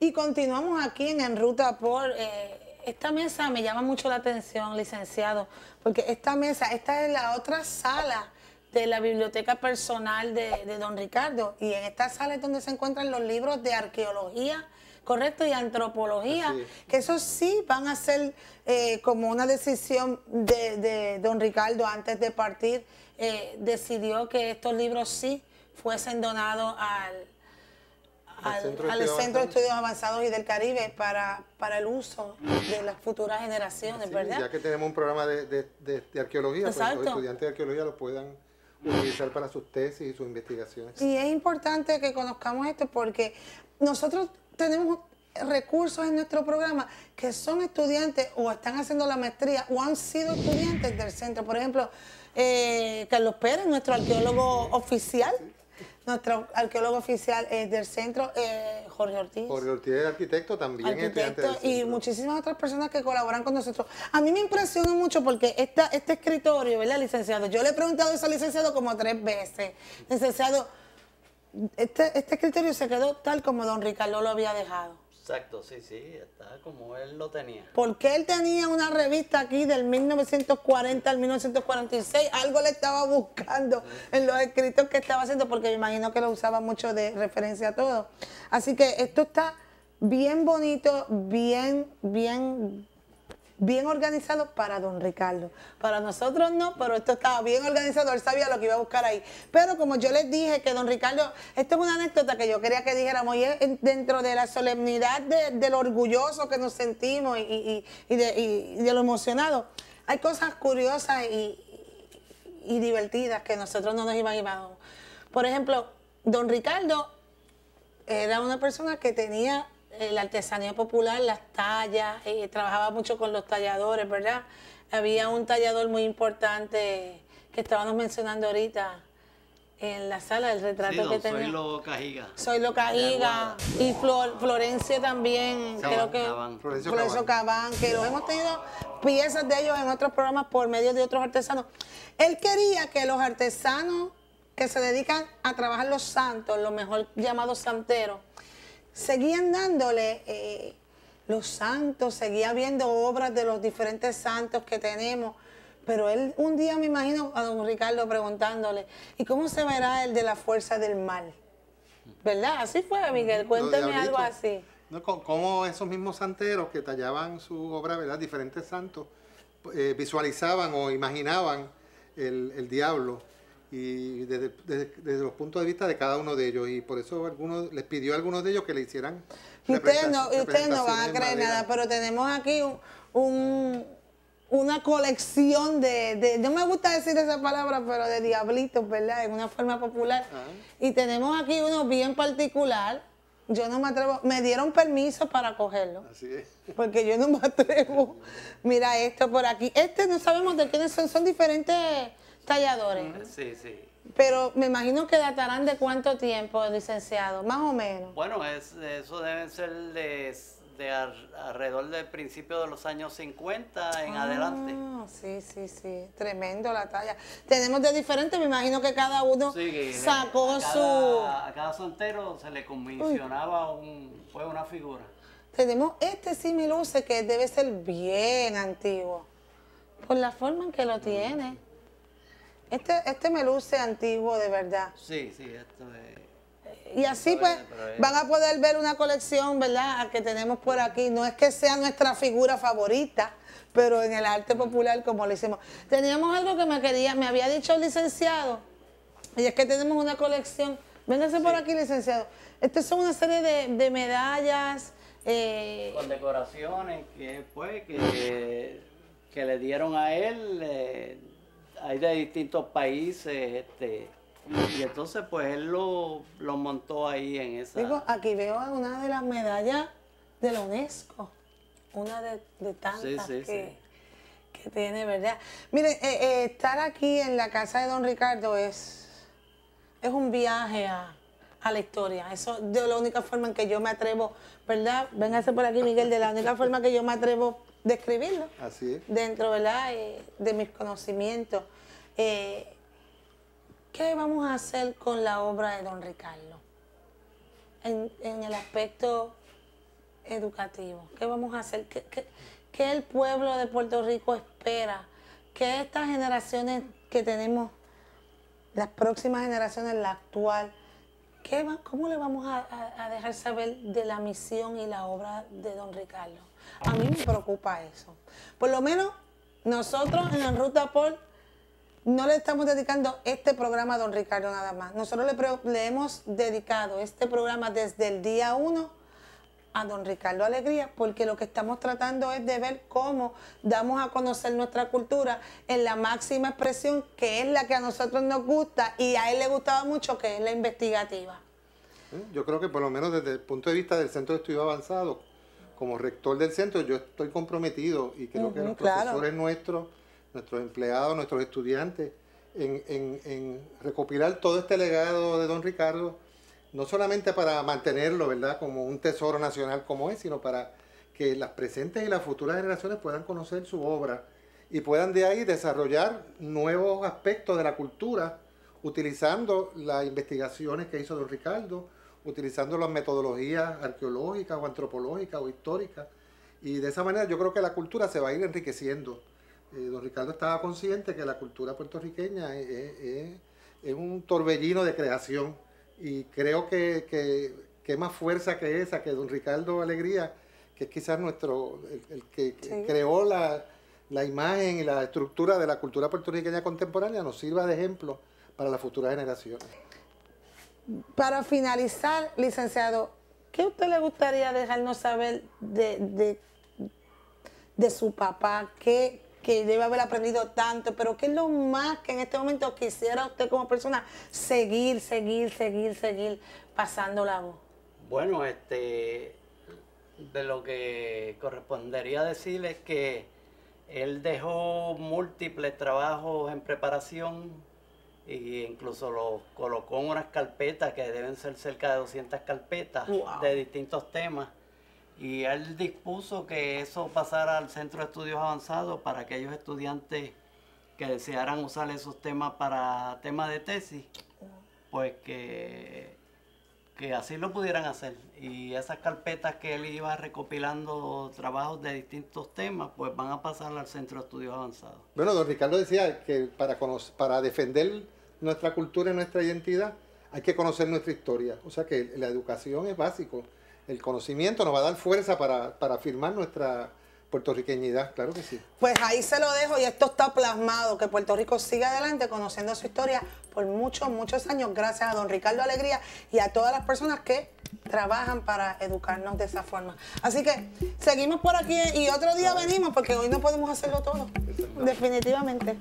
Y continuamos aquí en En Ruta por... Eh, esta mesa me llama mucho la atención, licenciado, porque esta mesa, esta es la otra sala de la biblioteca personal de, don Ricardo. Y en esta sala es donde se encuentran los libros de arqueología, correcto, y antropología, que eso sí van a ser eh, como una decisión de, don Ricardo antes de partir, eh, decidió que estos libros sí fuesen donados al al, Centro, de Estudios Avanzados y del Caribe para, el uso de las futuras generaciones, ¿verdad? Ya que tenemos un programa de, de, de, que arqueología, pues, los estudiantes de arqueología lo puedan utilizar para sus tesis y sus investigaciones. Y es importante que conozcamos esto porque nosotros tenemos recursos en nuestro programa que son estudiantes o están haciendo la maestría o han sido estudiantes del centro. Por ejemplo, eh, Carlos Pérez, nuestro arqueólogo oficial, nuestro arqueólogo oficial del centro, eh, Jorge Ortiz. Jorge Ortiz es arquitecto también. Arquitecto y muchísimas otras personas que colaboran con nosotros. A mí me impresiona mucho porque esta, este escritorio, ¿verdad, licenciado? Yo le he preguntado eso al licenciado como tres veces. Licenciado, este, este escritorio se quedó tal como don Ricardo lo había dejado. Exacto, sí, sí, está como él lo tenía. Porque él tenía una revista aquí del 1940 al 1946, algo le estaba buscando en los escritos que estaba haciendo, porque me imagino que lo usaba mucho de referencia a todo. Así que esto está bien bonito, bien, bien bien organizado para don Ricardo. Para nosotros no, pero esto estaba bien organizado, él sabía lo que iba a buscar ahí. Pero como yo les dije que don Ricardo, esto es una anécdota que yo quería que dijéramos, y es dentro de la solemnidad de, lo orgulloso que nos sentimos y, de, lo emocionado, hay cosas curiosas y, divertidas que nosotros no nos imaginábamos. Por ejemplo, don Ricardo era una persona que tenía la artesanía popular, las tallas, eh, trabajaba mucho con los talladores, ¿verdad? Había un tallador muy importante que estábamos mencionando ahorita en la sala, el retrato que tenía. Soy lo Cajiga. Soy lo Cajiga. Y Flor, Florencio también, Cabán, creo que. Cabán. Florencio, Cabán. que los hemos tenido piezas de ellos en otros programas por medio de otros artesanos. Él quería que los artesanos que se dedican a trabajar los santos, lo mejor llamados santeros, seguían dándole eh, los santos, seguía viendo obras de los diferentes santos que tenemos. Pero él, un día me imagino a don Ricardo preguntándole, ¿y cómo se verá el de la fuerza del mal? ¿Verdad? Así fue, Miguel. Cuénteme algo así. No, como esos mismos santeros que tallaban su obra, ¿verdad? Diferentes santos, eh, visualizaban o imaginaban el, el diablo y desde, los puntos de vista de cada uno de ellos y por eso algunos les pidió a algunos de ellos que le hicieran ustedes no, ustedes no van a creer nada pero tenemos aquí un, una colección de, no me gusta decir esa palabra pero de diablitos verdad en una forma popular ah. y tenemos aquí uno bien particular yo no me atrevo, me dieron permiso para cogerlo. Así Porque yo no me atrevo. Mira esto por aquí. Este no sabemos de quiénes son, son diferentes Talladores. Sí, sí. Pero me imagino que datarán de cuánto tiempo, licenciado, más o menos. Bueno, eso deben ser de, de alrededor del principio de los años 50 en ah, adelante. Sí, sí, sí, tremendo la talla. Tenemos de diferentes, me imagino que cada uno sacó su... A cada soltero se le comisionaba un, una figura. Tenemos este similuce que debe ser bien antiguo, por la forma en que lo tiene. Este, este me luce antiguo de verdad. Sí, sí, esto es... Y así pues van a poder ver una colección, ¿verdad?, que tenemos por aquí. No es que sea nuestra figura favorita, pero en el arte popular como lo hicimos. Teníamos algo que me quería, me había dicho el licenciado, y es que tenemos una colección. Véngase por aquí, licenciado. Estas son una serie de, medallas. Eh... Con decoraciones que, pues, que, le dieron a él... Eh, hay de distintos países, este, y entonces pues él lo, montó ahí en esa... Digo, aquí veo una de las medallas de la UNESCO, una de, tantas que, que, tiene, ¿verdad? Miren, eh, eh, estar aquí en la casa de don Ricardo es, es un viaje a, a la historia. Eso de la única forma en que yo me atrevo, ¿verdad? Véngase por aquí, Miguel, de la única forma que yo me atrevo describirlo. Dentro, ¿verdad? Eh, de mis conocimientos. Eh, ¿Qué vamos a hacer con la obra de don Ricardo? En, el aspecto educativo. ¿Qué vamos a hacer? ¿Qué, el pueblo de Puerto Rico espera? ¿Qué estas generaciones que tenemos, las próximas generaciones, la actual, ¿qué ¿cómo le vamos a dejar saber de la misión y la obra de don Ricardo? A mí me preocupa eso. Por lo menos nosotros en la ruta Paul no le estamos dedicando este programa a don Ricardo nada más. Nosotros le, le hemos dedicado este programa desde el día 1 a don Ricardo Alegría, porque lo que estamos tratando es de ver cómo damos a conocer nuestra cultura en la máxima expresión, que es la que a nosotros nos gusta y a él le gustaba mucho, que es la investigativa. Yo creo que por lo menos desde el punto de vista del Centro de Estudio Avanzado, como rector del centro, yo estoy comprometido y creo que los profesores nuestros, nuestros empleados, nuestros estudiantes, en, en, recopilar todo este legado de don Ricardo, no solamente para mantenerlo, ¿verdad?, como un tesoro nacional como es, sino para que las presentes y las futuras generaciones puedan conocer su obra y puedan de ahí desarrollar nuevos aspectos de la cultura utilizando las investigaciones que hizo don Ricardo, utilizando las metodologías arqueológicas o antropológicas o históricas. Y de esa manera yo creo que la cultura se va a ir enriqueciendo. Eh, don Ricardo estaba consciente que la cultura puertorriqueña es, un torbellino de creación y creo que, que, más fuerza que esa, que don Ricardo Alegría, que es quizás nuestro, el, que creó la, la imagen y la estructura de la cultura puertorriqueña contemporánea, nos sirva de ejemplo para las futuras generaciones. Para finalizar, licenciado, ¿qué usted le gustaría dejarnos saber de, de, su papá? ¿Qué, que debe haber aprendido tanto, pero ¿qué es lo más que en este momento quisiera usted como persona seguir, seguir, seguir, seguir pasando la voz? Bueno, este, de lo que correspondería decirles que él dejó múltiples trabajos en preparación y incluso los colocó en unas carpetas que deben ser cerca de 200 carpetas de distintos temas. Y él dispuso que eso pasara al Centro de Estudios Avanzados para aquellos estudiantes que desearan usar esos temas para temas de tesis, pues que, así lo pudieran hacer. Y esas carpetas que él iba recopilando trabajos de distintos temas, pues van a pasar al Centro de Estudios Avanzados. Bueno, don Ricardo decía que para, para defender nuestra cultura y nuestra identidad, hay que conocer nuestra historia. O sea que la educación es básico. El conocimiento nos va a dar fuerza para, para afirmar nuestra puertorriqueñidad, claro que sí. Pues ahí se lo dejo y esto está plasmado, que Puerto Rico siga adelante conociendo su historia por muchos, muchos años, gracias a don Ricardo Alegría y a todas las personas que trabajan para educarnos de esa forma. Así que seguimos por aquí y otro día venimos porque hoy no podemos hacerlo todo, definitivamente.